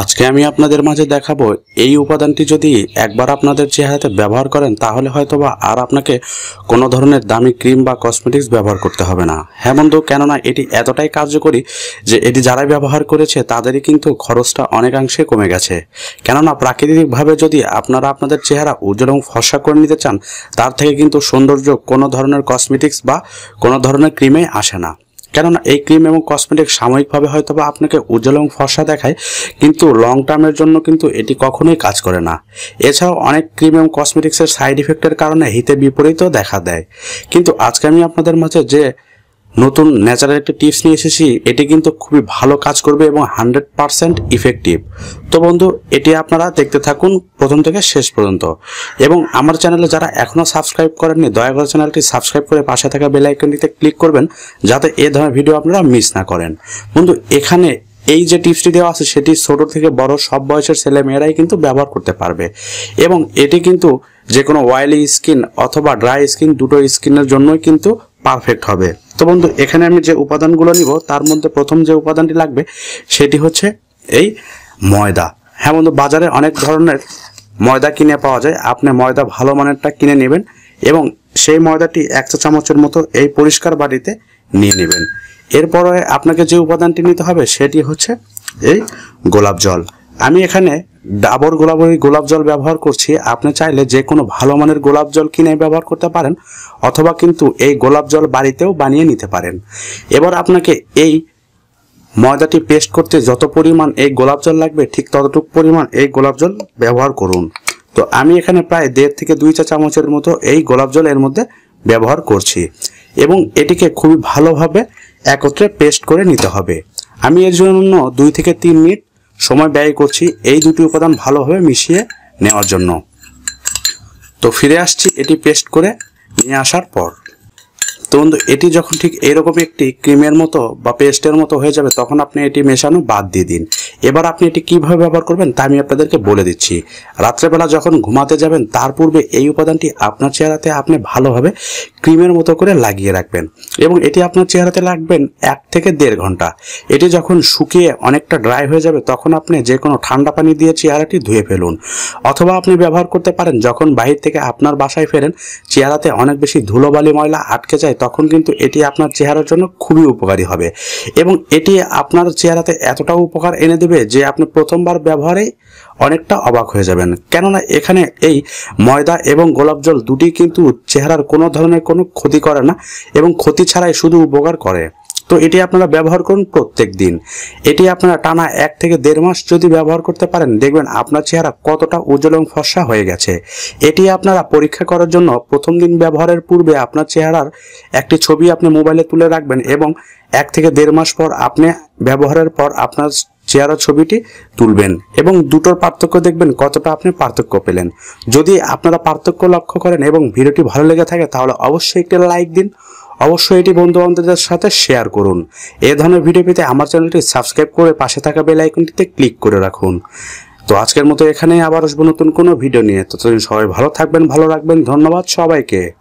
আজকে আমি আপনাদের মাঝে দেখাবো এই উপাদানটি যদি একবার আপনাদের চেহারাতে ব্যবহার করেন তাহলে হয়তোবা আর আপনাকে কোনো ধরনের দামি ক্রিম বা কসমেটিক্স ব্যবহার করতে হবে না হেমন্ত হ্যাঁ কেননা এটি এতটাই কার্যকরী যে এটি যারা ব্যবহার করেছে তাদেরই কিন্তু খরচটা অনেকাংশে কমে গেছে কেননা প্রাকৃতিকভাবে যদি আপনারা আপনাদের চেহারা উজ্জ্বল এবং ফর্সা করে নিতে চান তার থেকে কিন্তু সৌন্দর্য কোনো ধরনের কসমেটিক্স বা কোনো ধরনের ক্রিমে আসে না কেননা এই ক্রিম এবং কসমেটিক সাময়িকভাবে হয়তো বা আপনাকে উজ্জ্বল এবং ফর্সা দেখায় কিন্তু লং টার্মের জন্য কিন্তু এটি কখনোই কাজ করে না এছাড়াও অনেক ক্রিম এবং কসমেটিক্সের সাইড ইফেক্টের কারণে হিতে বিপরীতও দেখা দেয় কিন্তু আজকে আমি আপনাদের মাঝে যে নতুন ন্যাচারাল একটি টিপস নিয়ে এসেছি এটি কিন্তু খুবই ভালো কাজ করবে এবং হান্ড্রেড পারসেন্ট ইফেক্টিভ তো বন্ধু এটি আপনারা দেখতে থাকুন প্রথম থেকে শেষ পর্যন্ত এবং আমার চ্যানেলে যারা এখনও সাবস্ক্রাইব করেননি দয়া করে চ্যানেলটি সাবস্ক্রাইব করে পাশে থাকা বেলাইকনটিতে ক্লিক করবেন যাতে এ ধরনের ভিডিও আপনারা মিস না করেন বন্ধু এখানে এই যে টিপসটি দেওয়া আছে সেটি ছোট থেকে বড় সব বয়সের ছেলে মেয়েরাই কিন্তু ব্যবহার করতে পারবে এবং এটি কিন্তু যে কোনো অয়েলি স্কিন অথবা ড্রাই স্কিন দুটো স্কিনের জন্যই কিন্তু পারফেক্ট হবে তো বন্ধু এখানে আমি যে উপাদানগুলো নিব তার মধ্যে প্রথম যে উপাদানটি লাগবে সেটি হচ্ছে এই ময়দা হ্যাঁ বন্ধু বাজারে অনেক ধরনের ময়দা কিনে পাওয়া যায় আপনি ময়দা ভালো মানেরটা কিনে নেবেন এবং সেই ময়দাটি এক চা চামচের মতো এই পরিষ্কার বাড়িতে নিয়ে নেবেন এরপরে আপনাকে যে উপাদানটি নিতে হবে সেটি হচ্ছে এই গোলাপ জল আমি এখানে ডাবর গোলাপের গোলাপ জল ব্যবহার করছি আপনি চাইলে যে কোনো ভালো মানের গোলাপ জল কিনে ব্যবহার করতে পারেন অথবা কিন্তু এই গোলাপ জল বাড়িতেও বানিয়ে নিতে পারেন এবার আপনাকে এই ময়দাটি পেস্ট করতে যত পরিমাণ এই গোলাপ জল লাগবে ঠিক ততটুক পরিমাণ এই গোলাপ জল ব্যবহার করুন তো আমি এখানে প্রায় দেড় থেকে দুই চা চামচের মতো এই গোলাপ জল এর মধ্যে ব্যবহার করছি এবং এটিকে খুবই ভালোভাবে একত্রে পেস্ট করে নিতে হবে আমি এর জন্য দুই থেকে তিন মিনিট সময় ব্যয় করছি এই দুটি উপাদান ভালোভাবে মিশিয়ে নেওয়ার জন্য তো ফিরে আসছি এটি পেস্ট করে নিয়ে আসার পর তো বন্ধু এটি যখন ঠিক এরকম একটি ক্রিমের মতো বা পেস্টের মতো হয়ে যাবে তখন আপনি এটি মেশানো বাদ দিয়ে দিন এবার আপনি এটি কিভাবে ব্যবহার করবেন তা আমি আপনাদেরকে বলে দিচ্ছি রাত্রেবেলা যখন ঘুমাতে যাবেন তার পূর্বে এই উপাদানটি আপনার চেহারাতে আপনি ভালোভাবে ক্রিমের মতো করে লাগিয়ে রাখবেন এবং এটি আপনার চেহারাতে লাগবেন এক থেকে দেড় ঘন্টা এটি যখন শুকিয়ে অনেকটা ড্রাই হয়ে যাবে তখন আপনি যে কোনো ঠান্ডা পানি দিয়ে চেহারাটি ধুয়ে ফেলুন অথবা আপনি ব্যবহার করতে পারেন যখন বাহির থেকে আপনার বাসায় ফেরেন চেহারাতে অনেক বেশি ধুলোবালি ময়লা আটকে যায় তখন কিন্তু এটি আপনার চেহারার জন্য খুবই উপকারী হবে এবং এটি আপনার চেহারাতে এতটাও উপকার এনে দেবে দেবে যে আপনি প্রথমবার ব্যবহারে অনেকটা অবাক হয়ে যাবেন কেননা এখানে এই ময়দা এবং গোলাপ জল দুটি কিন্তু চেহারার কোনো ধরনের কোনো ক্ষতি করে না এবং ক্ষতি ছাড়াই শুধু উপকার করে তো এটি আপনারা ব্যবহার করুন প্রত্যেক দিন এটি আপনারা টানা এক থেকে দেড় মাস যদি ব্যবহার করতে পারেন দেখবেন আপনার চেহারা কতটা উজ্জ্বল এবং ফর্সা হয়ে গেছে এটি আপনারা পরীক্ষা করার জন্য প্রথম দিন ব্যবহারের পূর্বে আপনার চেহারার একটি ছবি আপনি মোবাইলে তুলে রাখবেন এবং এক থেকে দেড় মাস পর আপনি ব্যবহারের পর আপনার চেয়ারও ছবিটি তুলবেন এবং দুটোর পার্থক্য দেখবেন কতটা আপনি পার্থক্য পেলেন যদি আপনারা পার্থক্য লক্ষ্য করেন এবং ভিডিওটি ভালো লেগে থাকে তাহলে অবশ্যই একটি লাইক দিন অবশ্যই এটি বন্ধুবান্ধবদের সাথে শেয়ার করুন এ ধরনের ভিডিও পেতে আমার চ্যানেলটি সাবস্ক্রাইব করে পাশে থাকা বেল আইকনটিতে ক্লিক করে রাখুন তো আজকের মতো এখানেই আবার আসবো নতুন কোনো ভিডিও নিয়ে ততদিন সবাই ভালো থাকবেন ভালো রাখবেন ধন্যবাদ সবাইকে